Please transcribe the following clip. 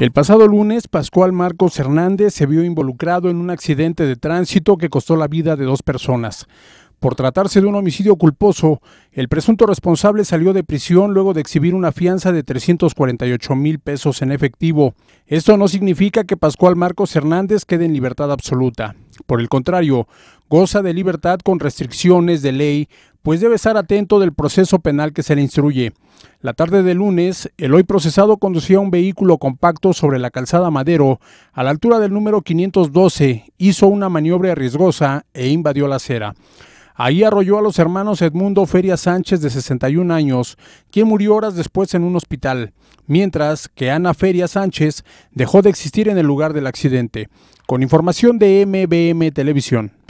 El pasado lunes, Pascual Marcos Hernández se vio involucrado en un accidente de tránsito que costó la vida de dos personas. Por tratarse de un homicidio culposo, el presunto responsable salió de prisión luego de exhibir una fianza de 348 mil pesos en efectivo. Esto no significa que Pascual Marcos Hernández quede en libertad absoluta. Por el contrario, goza de libertad con restricciones de ley pues debe estar atento del proceso penal que se le instruye. La tarde de lunes, el hoy procesado conducía un vehículo compacto sobre la calzada Madero, a la altura del número 512, hizo una maniobra riesgosa e invadió la acera. Ahí arrolló a los hermanos Edmundo Feria Sánchez de 61 años, quien murió horas después en un hospital, mientras que Ana Feria Sánchez dejó de existir en el lugar del accidente. Con información de MBM Televisión.